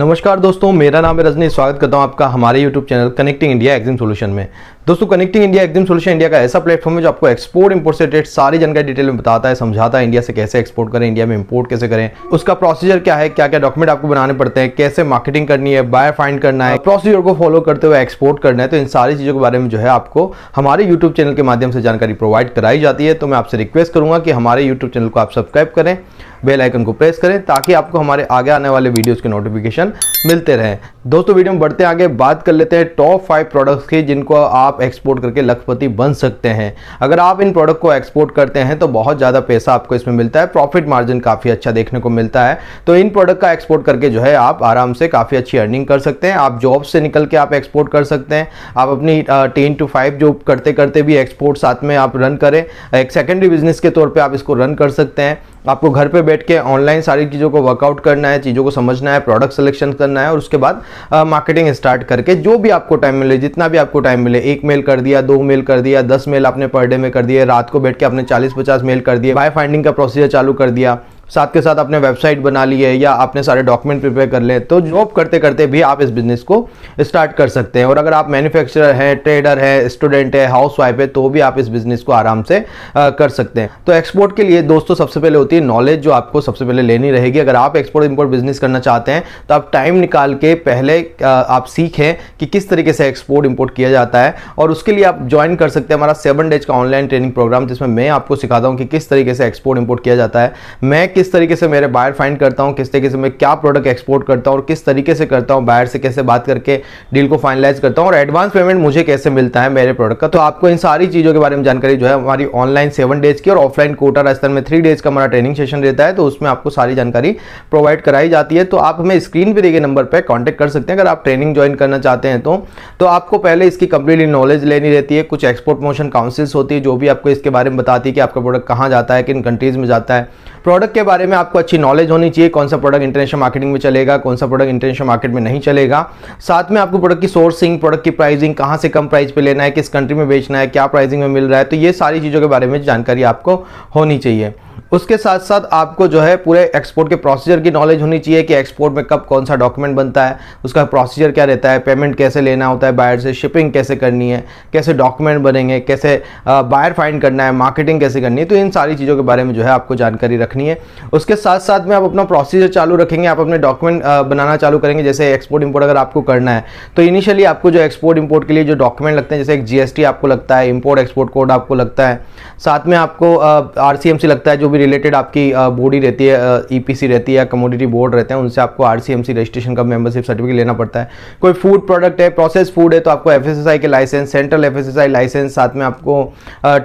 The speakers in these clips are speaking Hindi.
नमस्कार दोस्तों मेरा नाम है रजनी स्वागत करता हूं आपका हमारे YouTube channel connecting India exam solution में दोस्तों connecting India exim solution India का ऐसा प्लेटफॉर्म है जो आपको एक्सपोर्ट इम्पोर्ट से रिलेटेड सारी जानकारी डिटेल में बताता है समझाता है इंडिया से कैसे एक्सपोर्ट करें इंडिया में इम्पोर्ट कैसे करें उसका प्रोसीजर क्या है क्या क्या डॉक्यूमेंट आपको बनाने पड़ते हैं कैसे मार्केटिंग करनी है बाय फाइंड करना है प्रोसीजर को फॉलो करते हुए एक्सपोर्ट करना है तो इन सारी चीज़ों के बारे में जो है आपको हमारे यूट्यूब चैनल के माध्यम से जानकारी प्रोवाइड कराई जाती है तो मैं आपसे रिक्वेस्ट करूंगा कि हमारे यूट्यूब चैनल को आप सब्सक्राइब करें बेल आइकन को प्रेस करें ताकि आपको हमारे आगे आने वाले वीडियोस के नोटिफिकेशन मिलते रहें दोस्तों वीडियो में बढ़ते आगे बात कर लेते हैं टॉप फाइव प्रोडक्ट्स की जिनको आप एक्सपोर्ट करके लखपति बन सकते हैं अगर आप इन प्रोडक्ट को एक्सपोर्ट करते हैं तो बहुत ज़्यादा पैसा आपको इसमें मिलता है प्रॉफिट मार्जिन काफ़ी अच्छा देखने को मिलता है तो इन प्रोडक्ट का एक्सपोर्ट करके जो है आप आराम से काफ़ी अच्छी अर्निंग कर सकते हैं आप जॉब से निकल के आप एक्सपोर्ट कर सकते हैं आप अपनी टेन टू फाइव जॉब करते करते भी एक्सपोर्ट साथ में आप रन करें एक सेकेंडरी बिजनेस के तौर पर आप इसको रन कर सकते हैं आपको घर पे बैठ के ऑनलाइन सारी चीज़ों को वर्कआउट करना है चीज़ों को समझना है प्रोडक्ट सिलेक्शन करना है और उसके बाद मार्केटिंग स्टार्ट करके जो भी आपको टाइम मिले जितना भी आपको टाइम मिले एक मेल कर दिया दो मेल कर दिया दस मेल आपने पर डे में कर दिए रात को बैठ के आपने चालीस पचास मेल कर दिए बाय फाइंडिंग का प्रोसीजर चालू कर दिया साथ के साथ आपने वेबसाइट बना ली है या आपने सारे डॉक्यूमेंट प्रिपेयर कर लिए तो जॉब करते करते भी आप इस बिज़नेस को स्टार्ट कर सकते हैं और अगर आप मैन्युफैक्चरर हैं ट्रेडर हैं स्टूडेंट है हाउस वाइफ है तो भी आप इस बिज़नेस को आराम से आ, कर सकते हैं तो एक्सपोर्ट के लिए दोस्तों सबसे पहले होती है नॉलेज जो आपको सबसे पहले लेनी रहेगी अगर आप एक्सपोर्ट इम्पोर्ट बिज़नेस करना चाहते हैं तो आप टाइम निकाल के पहले आप सीखें कि किस तरीके से एक्सपोर्ट इम्पोर्ट किया जाता है और उसके लिए आप ज्वाइन कर सकते हैं हमारा सेवन डेज का ऑनलाइन ट्रेनिंग प्रोग्राम जिसमें मैं आपको सिखाता हूँ कि किस तरीके से एक्सपोर्ट इम्पोर्ट किया जाता है मैं किस तरीके से मेरे बायर फाइंड करता हूँ किस तरीके से मैं क्या प्रोडक्ट एक्सपोर्ट करता हूँ और किस तरीके से करता हूँ बायर से कैसे बात करके डील को फाइनलाइज करता हूँ और एडवांस पेमेंट मुझे कैसे मिलता है मेरे प्रोडक्ट का तो आपको इन सारी चीज़ों के बारे में जानकारी जो है हमारी ऑनलाइन सेवन डेज की और ऑफलाइन कोटा राजस्थान में थ्री डेज का हमारा ट्रेनिंग सेशन रहता है तो उसमें आपको सारी जानकारी प्रोवाइड कराई जाती है तो आप हमें स्क्रीन पर देखे नंबर पर कॉन्टैक्ट कर सकते हैं अगर आप ट्रेनिंग ज्वाइन करना चाहते हैं तो, तो आपको पहले इसकी कंप्लीटली नॉलेज लेनी रहती है कुछ एक्सपोर्ट मोशन काउंसिल्स होती है जो भी आपको इसके बारे में बताती है कि आपका प्रोडक्ट कहाँ जाता है किन कंट्रीज़ में जाता है प्रोडक्ट के बारे में आपको अच्छी नॉलेज होनी चाहिए कौन सा प्रोडक्ट इंटरनेशनल मार्केटिंग में चलेगा कौन सा प्रोडक्ट इंटरनेशनल मार्केट में नहीं चलेगा साथ में आपको प्रोडक्ट की सोर्सिंग प्रोडक्ट की प्राइसिंग कहाँ से कम प्राइस पे लेना है किस कंट्री में बेचना है क्या प्राइसिंग में मिल रहा है तो ये सारी चीज़ों के बारे में जानकारी आपको होनी चाहिए उसके साथ साथ आपको जो है पूरे एक्सपोर्ट के प्रोसीजर की नॉलेज होनी चाहिए कि एक्सपोर्ट में कब कौन सा डॉक्यूमेंट बनता है उसका प्रोसीजर क्या रहता है पेमेंट कैसे लेना होता है बायर से शिपिंग कैसे करनी है कैसे डॉक्यूमेंट बनेंगे कैसे बायर फाइंड करना है मार्केटिंग कैसे करनी है तो इन सारी चीज़ों के बारे में जो है आपको जानकारी रखनी है उसके साथ साथ में आप अपना प्रोसीजर चालू रखेंगे आप अपने डॉक्यूमेंट बनाना चालू करेंगे जैसे एक्सपोर्ट इम्पोर्ट अगर आपको करना है तो इनिशियली आपको जो एक्सपोर्ट इम्पोर्ट के लिए जो डॉक्यूमेंट लगते हैं जैसे एक जीएसटी आपको लगता है इम्पोर्ट एक्सपोर्ट कोड आपको लगता है साथ में आपको आर लगता है जो भी रिलेटेड आपकी बॉडी रहती है ईपीसी e रहती है कमोडिटी बोर्ड रहते हैं उनसे आपको आरसीएमसी रजिस्ट्रेशन का मेंबरशिप सर्टिफिकेट लेना पड़ता है कोई फूड प्रोडक्ट है प्रोसेस फूड है तो आपको एफ के लाइसेंस सेंट्रल एफ लाइसेंस साथ में आपको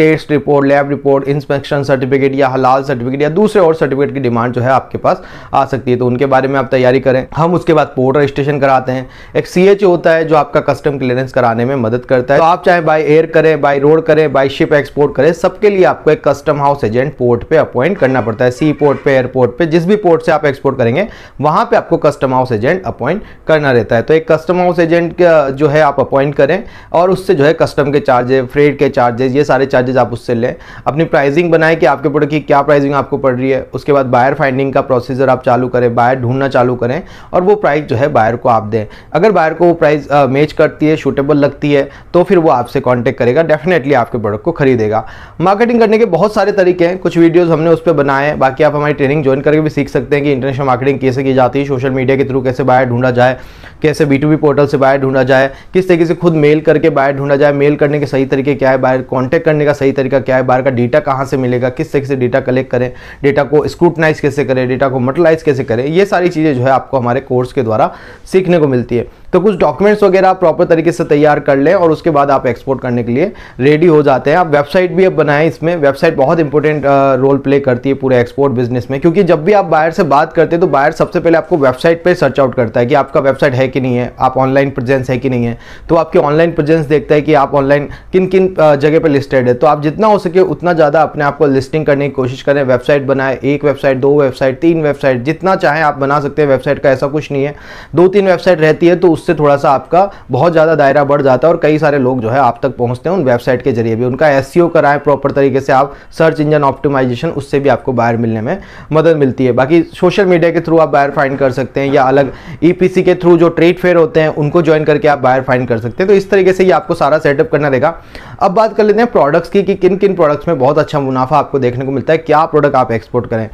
test report lab report inspection certificate या हलाल सर्टिफिकेट या दूसरे और सर्टिफिकेट की डिमांड जो है आपके पास आ सकती है तो उनके बारे में आप तैयारी करें हम उसके बाद पोर्ट रजिस्ट्रेशन कराते हैं एक सी होता है जो आपका कस्टम क्लियरेंस कराने में मदद करता है तो आप चाहे बाई एयर करें बाई रोड करें बाई शिप एक्सपोर्ट करें सबके लिए आपको एक कस्टम हाउस एजेंट पोर्ट पे अपॉइंट करना पड़ता है सी पोर्ट पे एयरपोर्ट पे जिस भी पोर्ट से आप एक्सपोर्ट करेंगे वहां पे आपको कस्टम हाउस एजेंट अपॉइंट करना रहता है तो एक कस्टम हाउस एजेंट जो है आप अपॉइंट करें और उससे जो है कस्टम के चार्जेज फ्रेड के चार्जेज ये सारे चार्जेज आप उससे लें अपनी प्राइसिंग बनाएं कि आपके प्रोडक्ट की क्या प्राइसिंग आपको पड़ रही है उसके बाद बायर फाइंडिंग का प्रोसीजर आप चालू करें बायर ढूंढना चालू करें और वो प्राइस जो है बायर को आप दें अगर बायर को वो प्राइस मैच करती है शूटेबल लगती है तो फिर वो आपसे कॉन्टेक्ट करेगा डेफिनेटली आपके प्रोडक्ट को खरीदेगा मार्केटिंग करने के बहुत सारे तरीके हैं कुछ वीडियोज़ वीडियोस हमने उस पर बनाए हैं बाकी आप हमारी ट्रेनिंग ज्वाइन करके भी सीख सकते हैं कि इंटरनेशनल मार्केटिंग कैसे की जाती है सोशल मीडिया के थ्रू कैसे बायर ढूंढा जाए कैसे बी टू पोर्टल से बायर ढूंढा जाए किस तरीके से खुद मेल करके बायर ढूंढा जाए मेल करने के सही तरीके क्या है बायर कॉन्टैक्ट करने का सही तरीका क्या है बायर का डेटा कहाँ से मिलेगा किस तरीके से डेटा कलेक्ट करें डेटा को स्क्रूटनाइज कैसे करें डेटा को मटलाइज कैसे करें ये सारी चीज़ें जो है आपको हमारे कोर्स के द्वारा सीखने को मिलती है तो कुछ डॉक्यूमेंट्स वगैरह आप प्रॉपर तरीके से तैयार कर लें और उसके बाद आप एक्सपोर्ट करने के लिए रेडी हो जाते हैं आप वेबसाइट भी अब बनाएं इसमें वेबसाइट बहुत इंपॉर्टेंट रोल प्ले करती है पूरे एक्सपोर्ट बिजनेस में क्योंकि जब भी आप बायर से बात करते हैं तो बायर सबसे पहले आपको वेबसाइट पर सर्च आउट करता है कि आपका वेबसाइट है कि नहीं है आप ऑनलाइन प्रेजेंस है कि नहीं है तो आपकी ऑनलाइन प्रेजेंस देखता है कि आप ऑनलाइन किन किन जगह पर लिस्टेड है तो आप जितना हो सके उतना ज़्यादा अपने आप को लिस्टिंग करने की कोशिश करें वेबसाइट बनाए एक वेबसाइट दो वेबसाइट तीन वेबसाइट जितना चाहें आप बना सकते हैं वेबसाइट का ऐसा कुछ नहीं है दो तीन वेबसाइट रहती है तो उससे थोड़ा सा आपका बहुत ज़्यादा दायरा बढ़ जाता है और कई सारे लोग जो है आप तक पहुँचते हैं उन वेबसाइट के जरिए भी उनका एस e कराएं प्रॉपर तरीके से आप सर्च इंजन ऑप्टिमाइजेशन उससे भी आपको बायर मिलने में मदद मिलती है बाकी सोशल मीडिया के थ्रू आप बायर फाइंड कर सकते हैं या अलग ई e के थ्रू जो ट्रेड फेयर होते हैं उनको ज्वाइन करके आप बायर फाइंड कर सकते हैं तो इस तरीके से ये आपको सारा सेटअप करना रहेगा अब बात कर लेते हैं प्रोडक्ट्स की कि किन किन प्रोडक्ट्स में बहुत अच्छा मुनाफा आपको देखने को मिलता है क्या प्रोडक्ट आप एक्सपोर्ट करें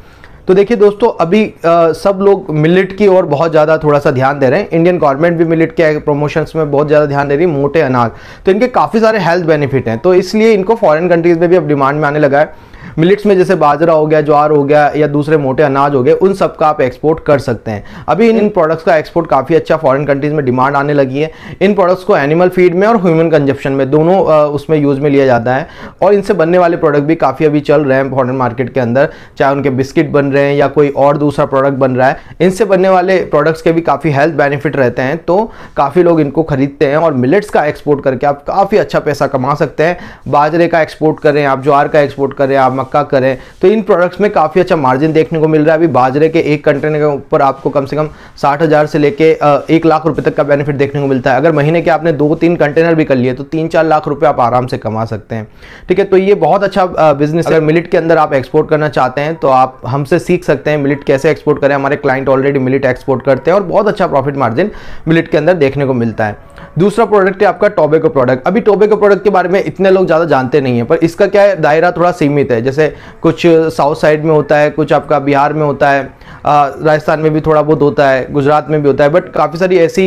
तो देखिए दोस्तों अभी आ, सब लोग मिलिट की ओर बहुत ज़्यादा थोड़ा सा ध्यान दे रहे हैं इंडियन गवर्नमेंट भी मिलिट के प्रमोशंस में बहुत ज़्यादा ध्यान दे रही है मोटे अनाज तो इनके काफ़ी सारे हेल्थ बेनिफिट हैं तो इसलिए इनको फॉरेन कंट्रीज़ में भी अब डिमांड में आने लगा है मिलिट्स में जैसे बाजरा हो गया ज्वार हो गया या दूसरे मोटे अनाज हो गए उन सब का आप एक्सपोर्ट कर सकते हैं अभी इन इन हम्म। प्रोडक्ट्स का एक्सपोर्ट काफ़ी अच्छा फॉरेन कंट्रीज़ में डिमांड आने लगी है इन प्रोडक्ट्स को एनिमल फीड में और ह्यूमन कंजप्शन में दोनों उसमें यूज़ में लिया जाता है और इनसे बनने वाले प्रोडक्ट भी काफ़ी अभी चल रहे हैं फॉरन मार्केट के अंदर चाहे उनके बिस्किट बन रहे हैं या कोई और दूसरा प्रोडक्ट बन रहा है इनसे बनने वाले प्रोडक्ट्स के भी काफ़ी हेल्थ बेनिफिट रहते हैं तो काफ़ी लोग इनको खरीदते हैं और मिलेट्स का एक्सपोर्ट करके आप काफ़ी अच्छा पैसा कमा सकते हैं बाजरे का एक्सपोर्ट करें आप ज्वार का एक्सपोर्ट करें आप मक्का करें तो इन प्रोडक्ट्स में काफ़ी अच्छा मार्जिन देखने को मिल रहा है अभी बाजरे के एक कंटेनर के ऊपर आपको कम से कम साठ हज़ार से लेके एक लाख रुपए तक का बेनिफिट देखने को मिलता है अगर महीने के आपने दो तीन कंटेनर भी कर लिए तो तीन चार लाख रुपये आप आराम से कमा सकते हैं ठीक है तो ये बहुत अच्छा बिजनेस अगर मिलिट के अंदर आप एक्सपोर्ट करना चाहते हैं तो आप हमसे सीख सकते हैं मिलिट कैसे एक्सपोर्ट करें हमारे क्लाइंट ऑलरेडी मिलिट एक्सपोर्ट करते हैं और बहुत अच्छा प्रॉफिट मार्जिन मिलिट के अंदर देखने को मिलता है दूसरा प्रोडक्ट है आपका टोबेको प्रोडक्ट अभी टोबेको प्रोडक्ट के बारे में इतने लोग ज़्यादा जानते नहीं है पर इसका क्या है दायरा थोड़ा सीमित है जैसे जैसे कुछ साउथ साइड में होता है कुछ आपका बिहार में होता है राजस्थान में भी थोड़ा बहुत होता है गुजरात में भी होता है बट काफ़ी सारी ऐसी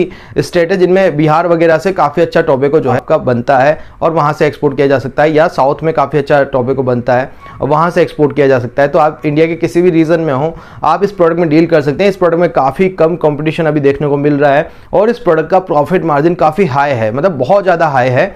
स्टेट है जिनमें बिहार वगैरह से काफ़ी अच्छा टॉबेको जो है आपका बनता है और वहाँ से एक्सपोर्ट किया जा सकता है या साउथ में काफ़ी अच्छा टोबेको बनता है और वहाँ से एक्सपोर्ट किया जा सकता है तो आप इंडिया के किसी भी रीजन में हो आप इस प्रोडक्ट में डील कर सकते हैं इस प्रोडक्ट में काफ़ी कम कॉम्पिटिशन अभी देखने को मिल रहा है और इस प्रोडक्ट का प्रॉफिट मार्जिन काफ़ी हाई है मतलब बहुत ज़्यादा हाई है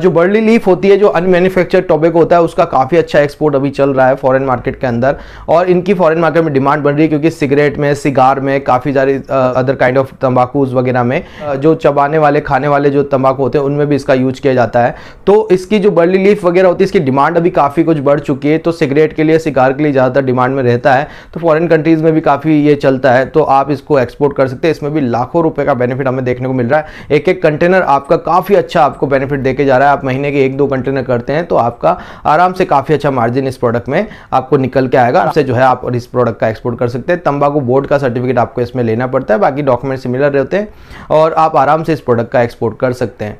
जो बर्ली लीफ होती है जो अनमेनुफेक्चर टोबेको होता है उसका काफ़ी अच्छा एक्सपोर्ट अभी चल रहा है फॉरेन मार्केट के अंदर और इनकी फॉरेन मार्केट में डिमांड बढ़ रही है क्योंकि सिगरेट में सिगार में काफ़ी सारी अदर काइंड ऑफ तंबाकूज वगैरह में जो चबाने वाले खाने वाले जो तंबाकू होते हैं उनमें भी इसका यूज किया जाता है तो इसकी जो बर्ली लीफ वगैरह होती है इसकी डिमांड अभी काफ़ी कुछ बढ़ चुकी है तो सिगरेट के लिए सिगार के लिए ज़्यादातर डिमांड में रहता है तो फॉरन कंट्रीज़ में भी काफ़ी ये चलता है तो आप इसको एक्सपोर्ट कर सकते हैं इसमें भी लाखों रुपये का बेनिफिट हमें देखने को मिल रहा है एक एक कंटेनर आपका काफ़ी अच्छा आपको बेनिफिट देके जा रहा है आप महीने के एक दो कंटेनर करते हैं तो आपका आराम से काफ़ी अच्छा मार्जिन इस प्रोडक्ट में आपको निकल के आएगा आपसे जो है आप इस प्रोडक्ट का एक्सपोर्ट कर सकते हैं तंबाकू बोर्ड का सर्टिफिकेट आपको इसमें लेना पड़ता है बाकी डॉक्यूमेंट सिमिलर रहते हैं और आप आराम से इस प्रोडक्ट का एक्सपोर्ट कर सकते हैं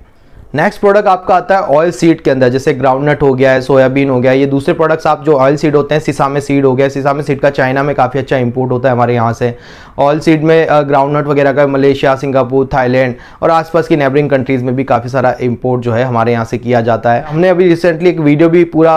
नेक्स्ट प्रोडक्ट आपका आता है ऑयल सीड के अंदर जैसे ग्राउंडनट हो गया है सोयाबीन हो गया ये दूसरे प्रोडक्ट्स आप जो ऑयल सीड होते हैं सिसामे सीड हो गया सिसामे सीड का चाइना में काफ़ी अच्छा इंपोर्ट होता है हमारे यहाँ से ऑल सीड में ग्राउंड uh, नट वगैरह का मलेशिया सिंगापुर थाईलैंड और आसपास की नेबरिंग कंट्रीज़ में भी काफ़ी सारा इम्पोर्ट जो है हमारे यहाँ से किया जाता है हमने अभी रिसेंटली एक वीडियो भी पूरा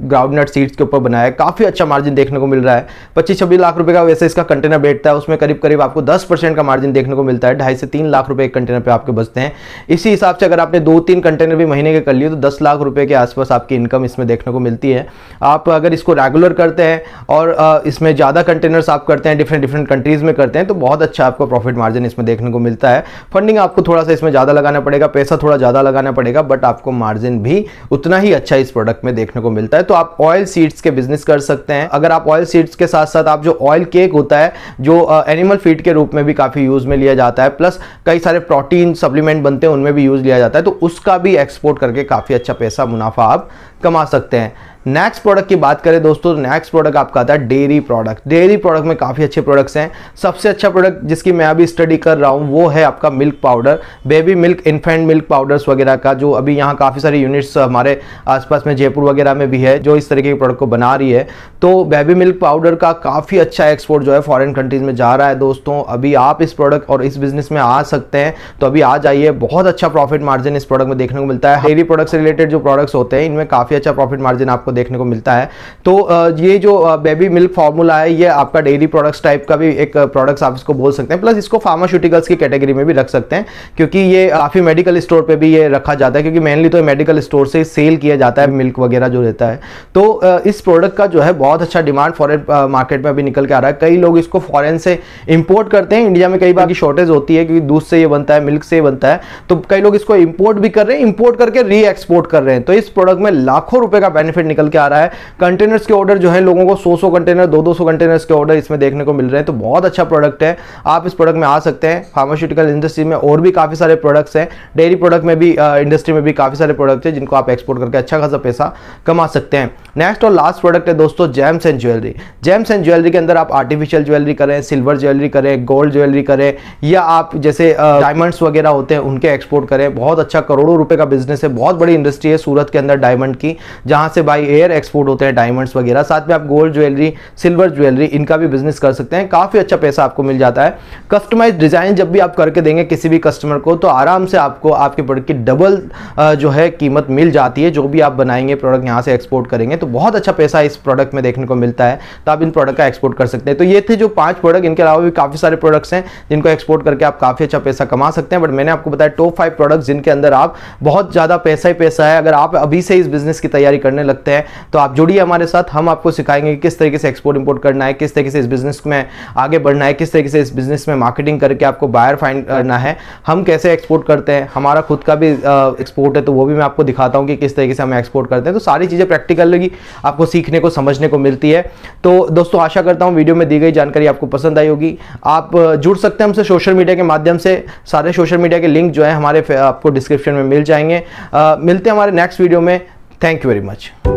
ग्राउंड नट सीड्स के ऊपर बनाया है काफ़ी अच्छा मार्जिन देखने को मिल रहा है पच्चीस छब्बीस लाख रुपये का वैसे इसका कंटेनर बैठता है उसमें करीब करीब आपको दस परसेंट का मार्जिन देखने को मिलता है ढाई से तीन लाख रुपये एक कंटेनर पर आपके बचते हैं इसी हिसाब से अगर आपने दो तीन कंटेनर भी महीने के कर लिए तो दस लाख रुपये के आसपास आपकी इनकम इसमें देखने को मिलती है आप अगर इसको रेगुलर करते हैं और uh, इसमें ज़्यादा कंटेनर्स आप करते हैं डिफरेंट डिफरेंट कंट्रीज़ में करते हैं तो बहुत अच्छा आपको प्रॉफिट मार्जिन इसमें देखने को मिलता है फंडिंग आपको थोड़ा सा इसमें ज़्यादा लगाना पड़ेगा पैसा थोड़ा ज़्यादा लगाना पड़ेगा बट आपको मार्जिन भी उतना ही अच्छा इस प्रोडक्ट में देखने को मिलता है तो आप ऑयल सीड्स के बिजनेस कर सकते हैं अगर आप ऑयल सीड्स के साथ साथ आप जो ऑयल केक होता है जो एनिमल फीड के रूप में भी काफ़ी यूज़ में लिया जाता है प्लस कई सारे प्रोटीन सप्लीमेंट बनते हैं उनमें भी यूज़ लिया जाता है तो उसका भी एक्सपोर्ट करके काफ़ी अच्छा पैसा मुनाफा आप कमा सकते हैं नेक्स्ट प्रोडक्ट की बात करें दोस्तों नेक्स्ट तो प्रोडक्ट आपका आता है डेयरी प्रोडक्ट डेयरी प्रोडक्ट में काफ़ी अच्छे प्रोडक्ट्स हैं सबसे अच्छा प्रोडक्ट जिसकी मैं अभी स्टडी कर रहा हूँ वो है आपका milk powder baby milk infant milk powders वगैरह का जो अभी यहाँ काफ़ी सारे यूनिट्स हमारे आसपास में जयपुर वगैरह में भी है जो इस तरीके के प्रोडक्ट को बना रही है तो बेबी मिल्क पाउडर का काफ़ी अच्छा एक्सपोर्ट जो है फॉरन कंट्रीज़ में जा रहा है दोस्तों अभी आप इस प्रोडक्ट और इस बिजनेस में आ सकते हैं तो अभी आ जाइए बहुत अच्छा प्रॉफिट मार्जिन इस प्रोडक्ट में देखने को मिलता है डेयरी प्रोडक्ट से रिलेटेड जो प्रोडक्ट्स होते हैं इनमें काफ़ी अच्छा प्रॉफिट मार्जिन आपको आपको देखने को मिलता है तो ये जो बेबी मिल्क फार्मूला है ये आपका डेयरी प्रोडक्ट्स टाइप का भी एक प्रोडक्ट्स आप इसको बोल सकते हैं प्लस इसको फार्मास्यूटिकल्स की कैटेगरी में भी रख सकते हैं क्योंकि ये काफ़ी मेडिकल स्टोर पर भी ये रखा जाता है क्योंकि मेनली तो मेडिकल स्टोर से सेल किया जाता है मिल्क वगैरह जो रहता है तो इस प्रोडक्ट का जो है बहुत अच्छा डिमांड फॉरन मार्केट में अभी निकल के आ रहा है कई लोग इसको फॉरन से इम्पोर्ट करते हैं इंडिया में कई बार की शॉर्टेज होती है क्योंकि दूध से ये बनता है मिल्क से ये बनता है तो कई लोग इसको इम्पोर्ट भी कर रहे हैं इम्पोर्ट करके री एक्सपोर्ट कर रहे हैं तो इस प्रोडक्ट में लाखों रुपए का बेनिफिट निकल के आ रहा है कंटेनर्स के ऑर्डर जो है लोगों को सौ सौ कंटेनर दो दो सौ कंटेनर्स के ऑर्डर इसमें देखने को मिल रहे हैं तो बहुत अच्छा प्रोडक्ट है आप इस प्रोडक्ट में आ सकते हैं फार्मास्यूटिकल इंडस्ट्री में और भी काफ़ी सारे प्रोडक्ट्स हैं डेयरी प्रोडक्ट में भी इंडस्ट्री में भी काफ़ी सारे प्रोडक्ट है जिनको आप एक्सपोर्ट करके अच्छा खासा पैसा कमा सकते हैं नेक्स्ट और लास्ट प्रोडक्ट है दोस्तों gems and jewellery gems and jewellery के अंदर आप आर्टिफिशियल ज्वेलरी करें सिल्वर ज्वेलरी करें गोल्ड ज्वेलरी करें या आप जैसे डायमंड्स वगैरह होते हैं उनके एक्सपोर्ट करें बहुत अच्छा करोड़ों रुपए का बिजनेस है बहुत बड़ी इंडस्ट्री है सूरत के अंदर डायमंड की जहां से भाई एयर एक्सपोर्ट होते हैं डायमंड्स वगैरह साथ में आप गोल्ड ज्वेलरी सिल्वर ज्वेलरी इनका भी बिजनेस कर सकते हैं काफ़ी अच्छा पैसा आपको मिल जाता है कस्टमाइज डिज़ाइन जब भी आप करके देंगे किसी भी कस्टमर को तो आराम से आपको आपके प्रोडक्ट की डबल जो है कीमत मिल जाती है जो भी आप बनाएंगे प्रोडक्ट यहाँ से एक्सपोर्ट करेंगे तो बहुत अच्छा पैसा इस प्रोडक्ट में देखने को मिलता है तो आप इन प्रोडक्ट का एक्सपोर्ट कर सकते हैं तो ये थे जो पांच प्रोडक्ट इनके अलावा भी काफ़ी सारे प्रोडक्ट्स हैं जिनको एक्सपोर्ट करके आप काफ़ी अच्छा पैसा कमा सकते हैं बट मैंने आपको बताया टॉप फाइव प्रोडक्ट जिनके अंदर आप बहुत ज़्यादा पैसा ही पैसा है अगर आप अभी से इस बिजनेस की तैयारी करने लगते हैं है तो आप जुड़िए हमारे साथ हम आपको सिखाएंगे किस तरीके से एक्सपोर्ट इंपोर्ट करना है किस तरीके से इस बिज़नेस में आगे बढ़ना है किस तरीके से इस बिज़नेस में मार्केटिंग करके आपको बायर फाइंड करना है हम कैसे एक्सपोर्ट करते हैं हमारा खुद का भी एक्सपोर्ट है तो वो भी मैं आपको दिखाता हूँ कि किस तरीके से हम एक्सपोर्ट करते हैं तो सारी चीज़ें प्रैक्टिकल होगी आपको सीखने को समझने को मिलती है तो दोस्तों आशा करता हूँ वीडियो में दी गई जानकारी आपको पसंद आई होगी आप जुड़ सकते हैं हमसे सोशल मीडिया के माध्यम से सारे सोशल मीडिया के लिंक जो है हमारे आपको डिस्क्रिप्शन में मिल जाएंगे आ, मिलते हैं हमारे नेक्स्ट वीडियो में थैंक यू वेरी मच